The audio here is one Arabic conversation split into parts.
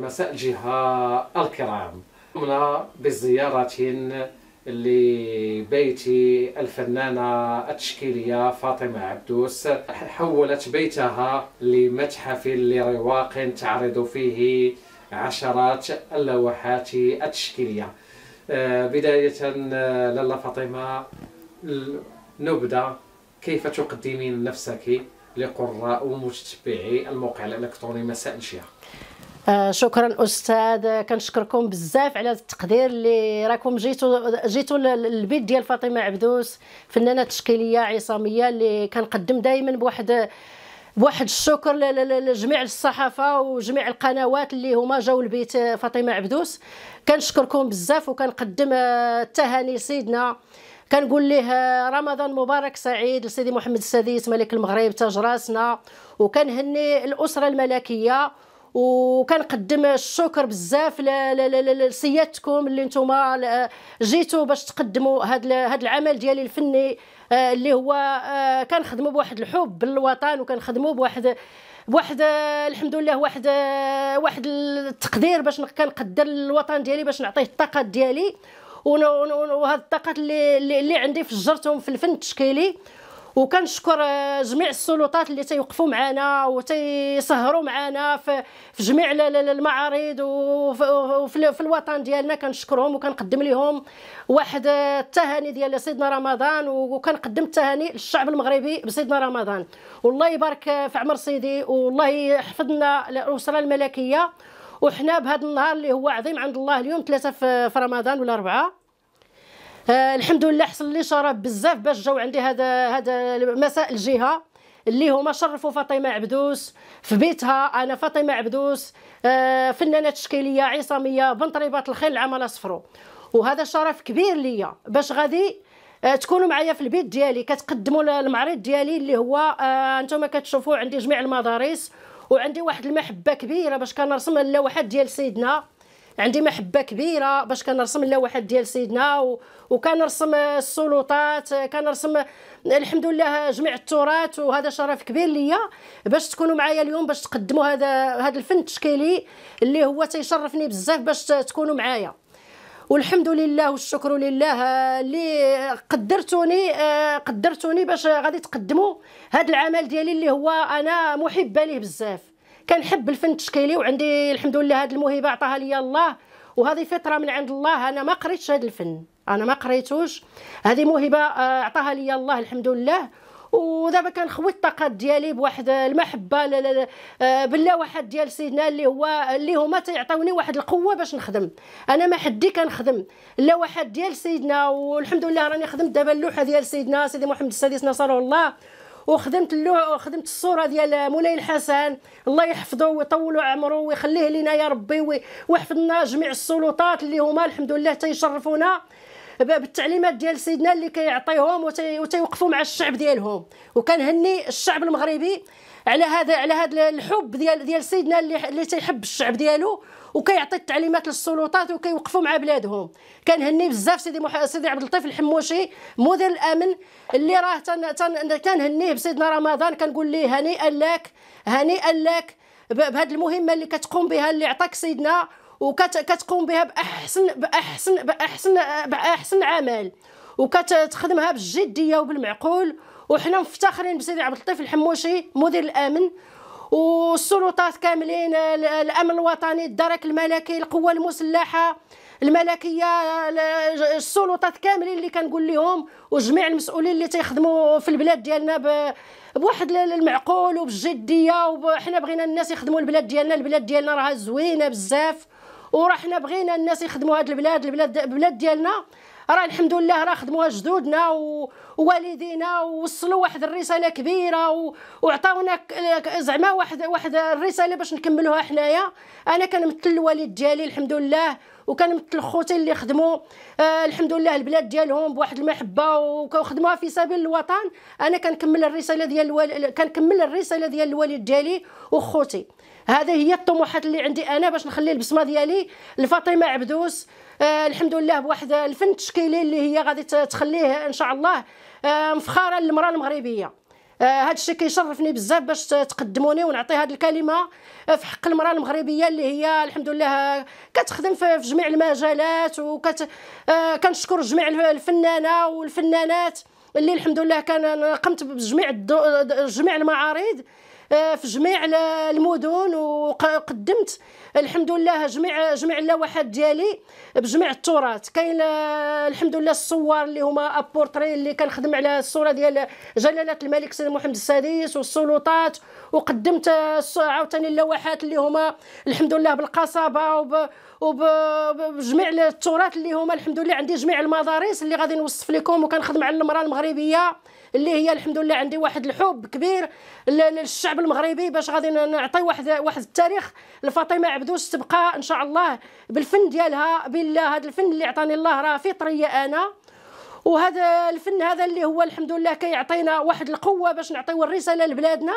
مساء الجهة الكرام قمنا بزيارة لبيت الفنانة التشكيلية فاطمة عبدوس حولت بيتها لمتحف لرواق تعرض فيه عشرات اللوحات التشكيلية آه، بداية آه، لاله فاطمة نبدأ كيف تقدمين نفسك لقراء ومتبعي الموقع الإلكتروني مساء الجهه آه شكرا استاذ كنشكركم بزاف على التقدير اللي راكم جيتوا جيتوا للبيت ديال فاطمه عبدوس فنانه تشكيليه عصاميه اللي كنقدم دائما بواحد بواحد الشكر لجميع الصحافه وجميع القنوات اللي هما جاوا لبيت فاطمه عبدوس كنشكركم بزاف وكنقدم آه، التهاني سيدنا كنقول ليه آه، رمضان مبارك سعيد لسيدي محمد السادس ملك المغرب تاج راسنا وكنهني الاسره الملكيه وكنقدم الشكر بزاف لسيادتكم اللي نتوما جيتوا باش تقدموا هذا العمل ديالي الفني آه، اللي هو آه، كنخدموا بواحد الحب للوطن وكنخدموا بواحد بواحد الحمد لله واحد آه، واحد التقدير باش كنقدر الوطن ديالي باش نعطيه الطاقه ديالي وهاد الطاقات اللي اللي عندي فجرتهم في الفن التشكيلي وكنشكر آه، جميع السلطات اللي تيوقفوا معنا وتيسهروا معنا في جميع المعارض وفي الوطن ديالنا كنشكرهم وكنقدم لهم واحد آه، التهاني ديال سيدنا رمضان وكنقدم التهاني للشعب المغربي بسيدنا رمضان والله يبارك آه، في عمر سيدي والله يحفظنا الاسره الملكيه وحنا بهذا النهار اللي هو عظيم عند الله اليوم ثلاثه في رمضان ولا اربعه آه الحمد لله حصل لي شرف بزاف باش جاو عندي هذا هذا مساء الجهه اللي هما شرفوا فاطمه عبدوس في بيتها انا فاطمه عبدوس آه فنانه تشكيليه عصاميه بنت رباط الخيل العمله صفرو وهذا شرف كبير ليا باش غادي آه تكونوا معايا في البيت ديالي كتقدموا المعرض ديالي اللي هو آه انتم كتشوفوا عندي جميع المدارس وعندي واحد المحبه كبيره باش كنرسم اللوحات ديال سيدنا عندي محبه كبيره باش كنرسم اللوحات ديال سيدنا و... وكنرسم السلطات كنرسم الحمد لله جميع التراث وهذا شرف كبير ليا باش تكونوا معايا اليوم باش تقدموا هذا هذا الفن التشكيلي اللي هو تيشرفني بزاف باش تكونوا معايا والحمد لله والشكر لله اللي قدرتوني قدرتوني باش غادي تقدموا هذا العمل ديالي اللي هو انا محبه ليه بزاف كنحب الفن التشكيلي وعندي الحمد لله هذه الموهبه عطاها لي الله وهذه فطره من عند الله انا ما قريتش هذا الفن انا ما قريتوش هذه موهبه آه، عطاها لي الله الحمد لله ودابا كنخوي الطاقات ديالي بواحد المحبه لا آه، بالله واحد ديال سيدنا اللي هو اللي هما تيعطوني واحد القوه باش نخدم انا ما حدي كنخدم لا واحد ديال سيدنا والحمد لله راني خدمت دابا اللوحه ديال سيدنا سيدي محمد السادس نصره الله وخدمت اللو... خدمت الصوره ديال مولاي الحسن الله يحفظه ويطول عمره ويخليه لنا يا ربي وي... ويحفظنا جميع السلطات اللي هما الحمد لله تيشرفونا بالتعليمات ديال سيدنا اللي كيعطيهم كي وتيوقفوا مع الشعب ديالهم وكنهني الشعب المغربي على هذا على هذا الحب ديال ديال سيدنا اللي اللي تيحب الشعب ديالو وكيعطي التعليمات للسلطات وكيوقفوا مع بلادهم كنهني بزاف سيدي مح... سيدي عبد اللطيف الحموشي مدير الامن اللي راه تن... تن... كنهنيه بسيدنا رمضان كنقول ليه هنيئا لك هنيئا لك بهذه المهمه اللي كتقوم بها اللي عطاك سيدنا وكتقوم بها باحسن باحسن باحسن باحسن عمل وكتخدمها بالجديه وبالمعقول وحنا مفتخرين بسيدي عبد اللطيف الحموشي مدير الامن والسلطات كاملين الامن الوطني الدرك الملكي القوه المسلحه الملكيه السلطات كاملين اللي كنقول لهم وجميع المسؤولين اللي تيخدموا في البلاد ديالنا ب... بواحد المعقول وبالجديه وحنا بغينا الناس يخدموا البلاد ديالنا البلاد ديالنا راها زوينه بزاف وراه حنا بغينا الناس يخدموا هاد البلاد البلاد البلاد ديالنا راه الحمد لله راه خدموها جدودنا ووالدينا ووصلوا واحد الرساله كبيره وعطاونا زعما واحد واحد الرساله باش نكملوها حنايا انا كنمثل الوالد ديالي الحمد لله وكنمثل خوتي اللي خدموا آه الحمد لله البلاد ديالهم بواحد المحبه وخدموها في سبيل الوطن انا كنكمل الرساله ديال الوالد كنكمل الرساله ديال الوالد ديالي وخوتي هذه هي الطموحات اللي عندي انا باش نخلي البصمه ديالي لفاطمه عبدوس آه الحمد لله بواحد الفن التشكيلي اللي هي غادي تخليه ان شاء الله آه مفخره للمراه المغربيه آه، هذا الشيء كيشرفني بزاف باش تقدموني ونعطي هذه الكلمه آه، في حق المراه المغربيه اللي هي الحمد لله كتخدم في جميع المجالات وكت آه كنشكر جميع الفنانه والفنانات اللي الحمد لله كان قمت بجميع جميع المعارض آه، في جميع المدن وقدمت الحمد لله جميع جميع اللوحات ديالي بجميع التراث كاين آه، الحمد لله الصور اللي هما ابورتري اللي كنخدم على الصوره ديال جلاله الملك سيدنا محمد السادس والسلطات وقدمت آه، عاوتاني اللوحات اللي هما الحمد لله بالقصبه وب وبجميع التراث اللي هما الحمد لله عندي جميع المدارس اللي غادي نوصف لكم وكنخدم على المراه المغربيه اللي هي الحمد لله عندي واحد الحب كبير للشعب المغربي باش غادي نعطي واحد واحد التاريخ لفاطمه عبدوس تبقى ان شاء الله بالفن ديالها بالله هذا الفن اللي عطاني الله راه فطريه انا وهذا الفن هذا اللي هو الحمد لله كيعطينا واحد القوه باش نعطيو الرساله لبلادنا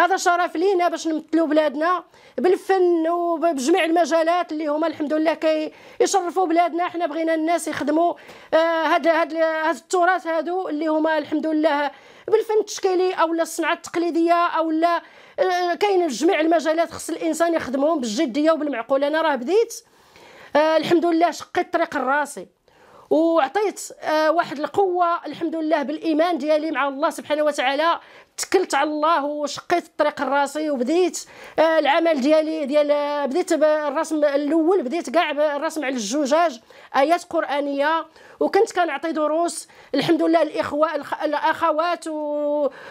هذا شرف لينا باش نمثلوا بلادنا بالفن وبجميع المجالات اللي هما الحمد لله كيشرفوا بلادنا احنا بغينا الناس يخدموا هذا آه هذا التراث هادو اللي هما الحمد لله بالفن التشكيلي او لا التقليديه او لا آه، آه، كاين جميع المجالات خص الانسان يخدمهم بالجديه وبالمعقول انا راه بديت آه الحمد لله شقيت طريق راسي وعطيت آه، واحد القوه الحمد لله بالايمان ديالي مع الله سبحانه وتعالى تكلت على الله وشقيت الطريق الراسي وبديت آه، العمل ديالي ديال آه، بديت بالرسم الاول بديت كاع بالرسم على الزجاج ايات قرانيه وكنت كنعطي دروس الحمد لله الاخوه الاخوات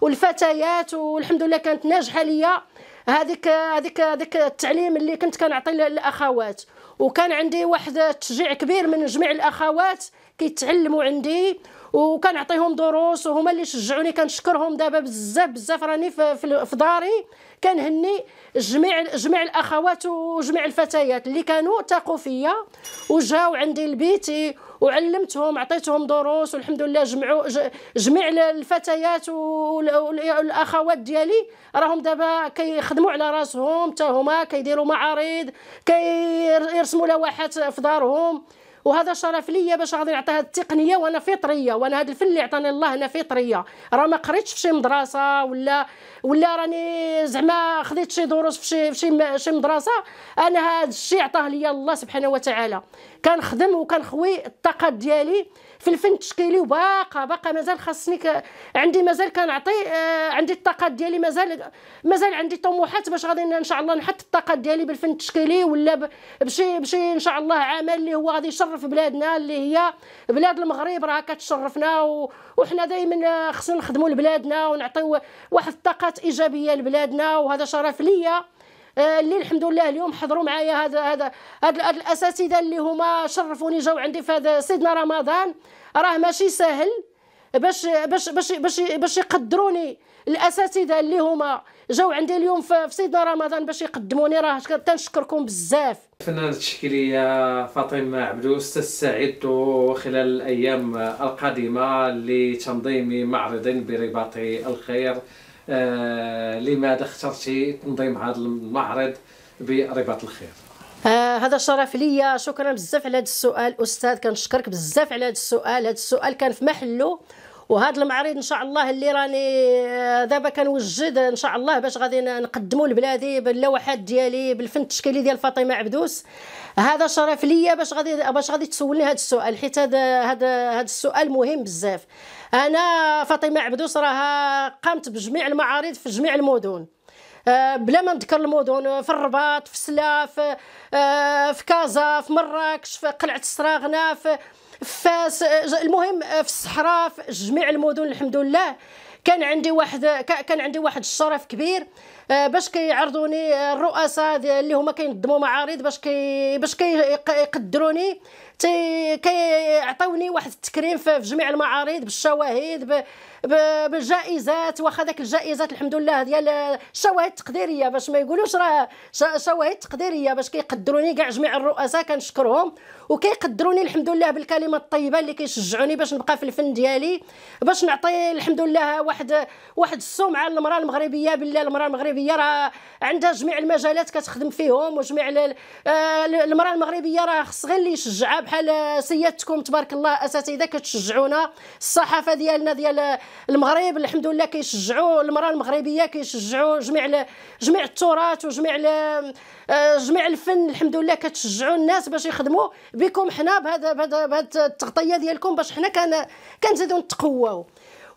والفتيات والحمد لله كانت ناجحه ليا هذيك هذيك هذيك التعليم اللي كنت كنعطي للاخوات وكان عندي واحد تشجيع كبير من جميع الاخوات كيتعلموا عندي وكنعطيهم دروس وهما اللي شجعوني كنشكرهم دابا بزاف بزاف راني في داري كنهني جميع جميع الاخوات وجميع الفتيات اللي كانوا تاقوا فيا وجاو عندي لبيتي وعلمتهم عطيتهم دروس والحمد لله جمعوا جميع الفتيات والاخوات ديالي راهم دابا كيخدموا على راسهم حتى هما كيديروا معارض كيرسموا لوحات في دارهم وهذا شرف ليا باش غادي نعطيها التقنيه وانا فطريه وانا هذا الفن اللي عطاني الله انا فطريه راه ما قريتش في شي مدرسه ولا ولا راني زعما خديت شي دروس في شي شي, مدرسه انا هذا الشيء عطاه ليا الله سبحانه وتعالى كنخدم وكنخوي الطاقات ديالي في الفن التشكيلي وباقا باقا مازال خاصني ك... عندي مازال كنعطي آه، عندي الطاقات ديالي مازال مازال عندي طموحات باش غادي ان شاء الله نحط الطاقات ديالي بالفن التشكيلي ولا بشي بشي ان شاء الله عمل اللي هو غادي يشرف بلادنا اللي هي بلاد المغرب راه كتشرفنا وحنا دائما آه، خصنا نخدموا لبلادنا ونعطيو واحد الطاقات ايجابيه لبلادنا وهذا شرف ليا آه، اللي الحمد لله اليوم حضروا معايا هذا هذا هذا الاساتذه اللي هما شرفوني جاو عندي في هذا سيدنا رمضان راه ماشي سهل باش باش باش باش باش يقدروني الاساتذه اللي هما جاو عندي اليوم في سيدنا رمضان باش يقدموني راه تنشكركم بزاف الفنان التشكيليه فاطمه عبدو استسعدت خلال الايام القادمه لتنظيم معرض برباط الخير آه، لماذا اخترتي تنظيم هذا المعرض برباط الخير آه، هذا شرف ليا شكرا بزاف على هذا السؤال استاذ كنشكرك بزاف على هذا السؤال هذا السؤال كان في محله وهذا المعرض ان شاء الله اللي راني آه، دابا كنوجد ان شاء الله باش غادي نقدموا لبلادي باللوحات ديالي بالفن التشكيلي ديال فاطمه عبدوس هذا شرف ليا باش غادي باش غادي تسولني هذا السؤال حيت هذا هذا السؤال مهم بزاف انا فاطمه عبدوس راها قامت بجميع المعارض في جميع المدن آه، بلا ما نذكر المدن في الرباط في سلاف آه، في كازا في مراكش في قلعه السراغنه في فاس آه، المهم في الصحراء في جميع المدن الحمد لله كان عندي واحد كان عندي واحد الشرف كبير باش كيعرضوني الرؤساء اللي هما كينظموا معارض باش كي باش كيقدروني كي تي تيعطيوني واحد التكريم في جميع المعارض بالشواهد بالجائزات واخا داك الجائزات الحمد لله ديال الشواهد التقديريه باش ما يقولوش راه شواهد تقديريه باش كيقدروني كاع جميع الرؤساء كنشكرهم وكيقدروني الحمد لله بالكلمه الطيبه اللي كيشجعوني باش نبقى في الفن ديالي باش نعطي الحمد لله واحد واحد السمعه للمراه المغربيه بالله المراه المغربيه راه عندها جميع المجالات كتخدم فيهم وجميع آه، المراه المغربيه راه خص غير اللي يشجعها بحال سيادتكم تبارك الله اساتذه كتشجعونا الصحافه ديالنا ديال المغرب الحمد لله كيشجعوا المراه المغربيه كيشجعوا جميع جميع التراث وجميع آه، جميع الفن الحمد لله كتشجعوا الناس باش يخدموا بكم حنا بهذا بهذا التغطيه ديالكم باش حنا كان كنزيدوا نتقواو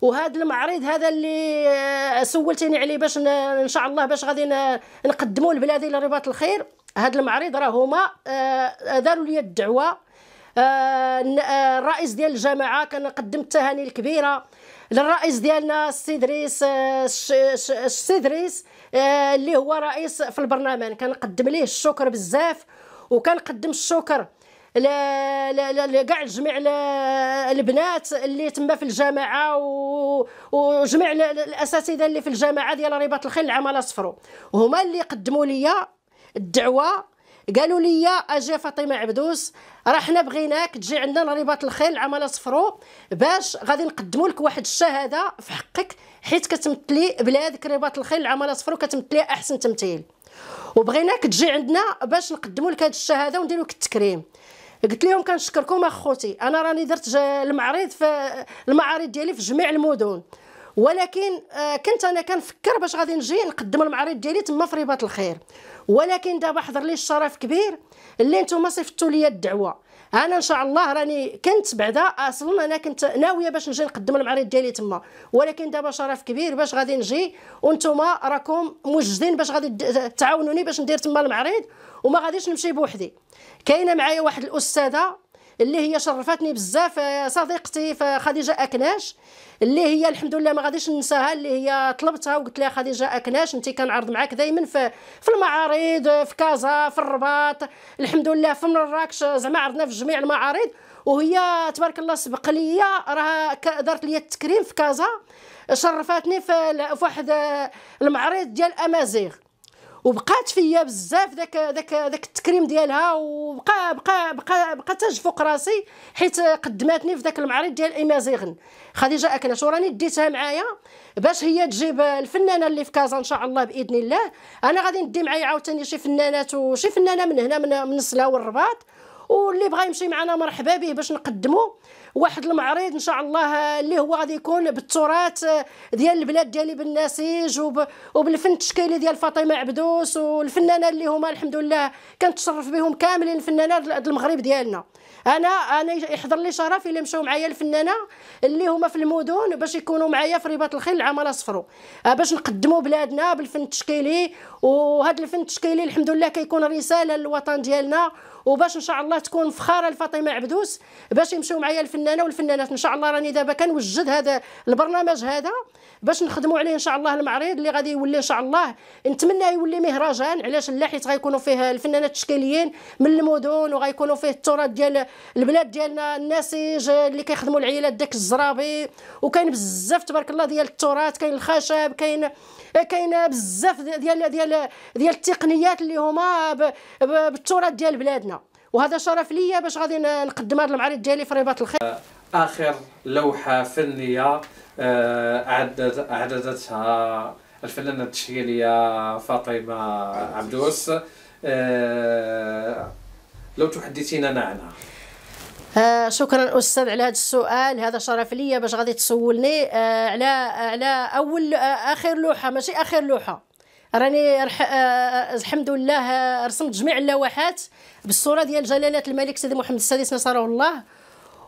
وهذا المعرض هذا اللي آه، سولتيني عليه باش ان شاء الله باش غادي نقدموا لبلادي لرباط الخير هذا المعرض راه هما آه، داروا لي الدعوه الرئيس آه، آه، ديال الجماعه كنقدم التهاني الكبيره للرئيس ديالنا السي دريس السي آه، دريس اللي هو رئيس في البرلمان كنقدم ليه الشكر بزاف وكنقدم الشكر لكاع جميع البنات اللي تما في الجامعه وجميع الاساتذه اللي في الجامعه ديال رباط الخيل العماله صفرو هما اللي قدموا لي الدعوه قالوا لي اجي فاطمه عبدوس راه حنا بغيناك تجي عندنا لرباط الخيل العماله صفرو باش غادي نقدموا لك واحد الشهاده في حقك حيت كتمثلي بلادك رباط الخيل العماله صفرو كتمثليها احسن تمثيل وبغيناك تجي عندنا باش نقدموا لك هذه الشهاده ونديروا لك التكريم قلت لهم كنشكركم اخوتي انا راني درت المعرض في المعارض ديالي في جميع المدن ولكن آه، كنت انا كنفكر باش غادي نجي نقدم المعرض ديالي تما في رباط الخير ولكن دابا حضر لي الشرف كبير اللي نتوما صيفطتوا لي الدعوه انا ان شاء الله راني كنت بعدا اصلا انا كنت ناويه باش نجي نقدم المعرض ديالي تما ولكن دابا شرف كبير باش غادي نجي وانتوما راكم موجدين باش غادي تعاونوني باش ندير تما المعرض وما غاديش نمشي بوحدي كاينه معايا واحد الاستاذه اللي هي شرفتني بزاف آه، صديقتي خديجه اكناش اللي هي الحمد لله ما غاديش ننساها اللي هي طلبتها وقلت لها خديجه اكناش انت كنعرض معاك دائما في في المعارض في كازا في الرباط الحمد لله في مراكش زعما عرضنا في جميع المعارض وهي تبارك الله سبق ليا راه دارت ليا التكريم في كازا شرفتني في واحد آه، المعرض ديال امازيغ وبقات فيا بزاف داك داك داك التكريم ديالها وبقى بقى بقى بقى تجفق راسي حيت قدماتني في داك المعرض ديال ايمازيغن خديجه اكلاش وراني ديتها معايا باش هي تجيب الفنانه اللي في كازا ان شاء الله باذن الله انا غادي ندي معايا عاوتاني شي فنانات وشي فنانه من هنا من من والرباط واللي بغى يمشي معنا مرحبا به باش نقدمه واحد المعرض ان شاء الله اللي هو غادي يكون بالتراث آه، ديال البلاد ديالي بالنسيج وب... وبالفن التشكيلي ديال فاطمه عبدوس والفنانه اللي هما الحمد لله كنتشرف بهم كاملين الفنانات المغرب ديالنا انا انا يحضر لي شرف الا مشاو معايا الفنانه اللي هما في المدن باش يكونوا معايا في رباط الخيل العمل صفرو آه، باش نقدموا بلادنا بالفن التشكيلي وهذا الفن التشكيلي الحمد لله كيكون رساله للوطن ديالنا وباش ان شاء الله تكون فخاره لفاطمه عبدوس باش يمشيو معايا الفنانه والفنانات ان شاء الله راني دابا كنوجد هذا البرنامج هذا باش نخدموا عليه ان شاء الله المعرض اللي غادي يولي ان شاء الله نتمنى يولي مهرجان علاش لا حيت غيكونوا فيه الفنانات التشكيليين من المدن وغيكونوا فيه التراث ديال البلاد ديالنا النسيج اللي كيخدموا العيالات داك الزرابي وكاين بزاف تبارك الله ديال التراث كاين الخشب كاين كاين بزاف ديال ديال ديال التقنيات اللي هما بالتراث ديال بلادنا وهذا شرف ليا باش غادي نقدم هذا المعرض ديالي في رباط الخير اخر لوحه فنيه اعدت آه، اعددتها الفنانه التشكيليه فاطمه عبدوس آه، لو تحدثينا عنها آه شكرا استاذ على هذا السؤال هذا شرف ليا باش غادي تسولني آه على على اول آه اخر لوحه ماشي اخر لوحه راني آه، آه، آه، الحمد لله رسمت جميع اللوحات بالصوره ديال جلاله الملك سيدي محمد السادس نصره الله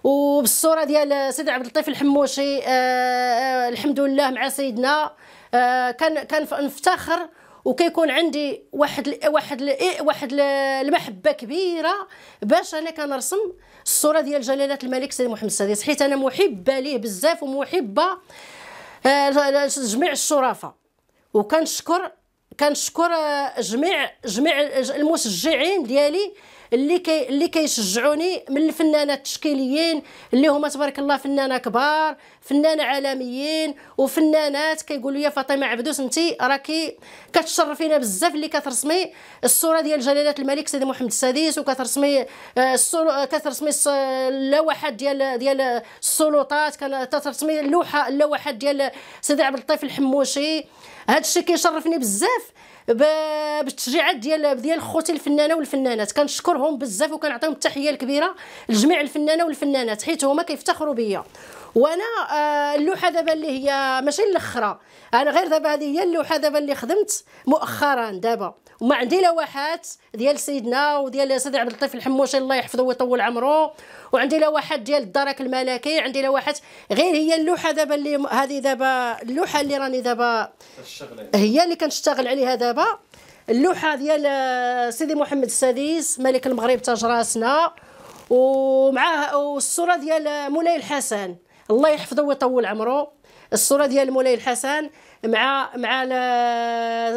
وبالصوره ديال سيدي عبد اللطيف الحموشي آه الحمد لله مع سيدنا آه كان نفتخر وكيكون عندي واحد ال واحد ال إيه، واحد ال المحبه كبيره باش انا كنرسم الصوره ديال جلاله الملك سيدي محمد السادس حيت انا محبه ليه بزاف ومحبه آه جميع الشرفاء وكنشكر كنشكر جميع جميع المشجعين ديالي اللي كي اللي كيشجعوني من الفنانات التشكيليين اللي هما تبارك الله فنانه كبار فنانه عالميين وفنانات كيقولوا لي فاطمه عبدوس انت راكي كتشرفينا بزاف اللي كترسمي الصوره ديال جلاله الملك سيدي محمد السادس وكترسمي آه، كترسمي اللوحات ديال ديال السلطات كترسمي اللوحه اللوحات ديال سيدي عبد اللطيف الحموشي هذا الشيء كيشرفني بزاف بالتشجيعات ديال ديال خوتي الفنانه والفنانات كنشكرهم بزاف وكنعطيهم التحيه الكبيره لجميع الفنانه والفنانات حيت هما كيفتخروا بيا وانا آه، اللوحه دابا اللي هي ماشي الاخرى انا غير دابا هذه هي اللوحه دابا اللي خدمت مؤخرا دابا وما عندي لوحات ديال سيدنا وديال سيدي عبد اللطيف الحموشي الله يحفظه ويطول عمره وعندي لوحات ديال الدرك الملكي عندي لوحات غير هي اللوحه دابا اللي هذه دابا اللوحه اللي راني دابا هي اللي كنشتغل عليها دابا اللوحه ديال آه، سيدي محمد السادس ملك المغرب تاج راسنا ومعاه والصوره ديال آه، مولاي الحسن الله يحفظه ويطول عمره الصوره ديال المولاي الحسن مع مع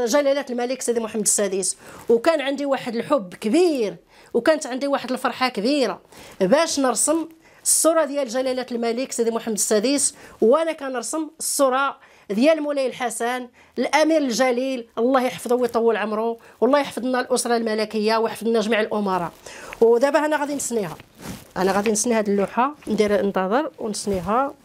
جلاله الملك سيدي محمد السادس وكان عندي واحد الحب كبير وكانت عندي واحد الفرحه كبيره باش نرسم الصوره ديال جلاله الملك سيدي محمد السادس وانا كنرسم الصوره ديال مولاي الحسن الامير الجليل الله يحفظه ويطول عمره والله يحفظ لنا الاسره الملكيه ويحفظ لنا جميع الامراء ودابا انا غادي نسنيها انا غادي نسني هذه اللوحه ندير انتظر ونسنيها